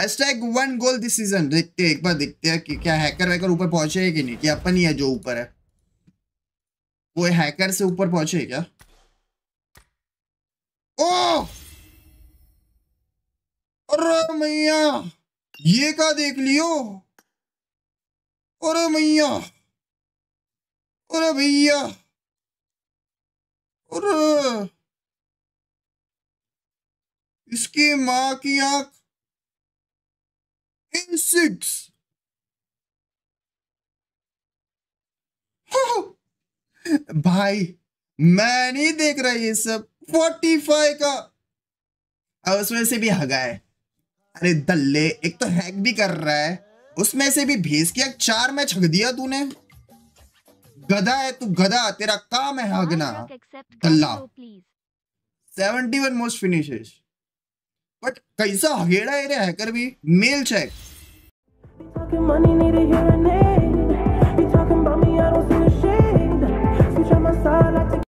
Hashtag one goal this season देखते एक बार देखते हैं कि क्या हैकर वैकर ऊपर पहुंचे है कि नहीं कि अपन ही है जो ऊपर है वो हैकर से ऊपर पहुंचे है क्या ओ अरे मैया ये का देख लियो अरे मैया अरे भैया अरे इसकी माँ की आंख and six. भाई मैं नहीं देख रहा ये सब फोर्टी फाइव का अब उसमें से भी हगा है अरे दल्ले एक तो हैक भी कर रहा है उसमें से भी भेज के चार मैच हग दिया तूने गधा है तू गधा तेरा काम है हगना दल्ला seventy one most finishes but कैसा हेड़ा है हैकर भी मेल चेक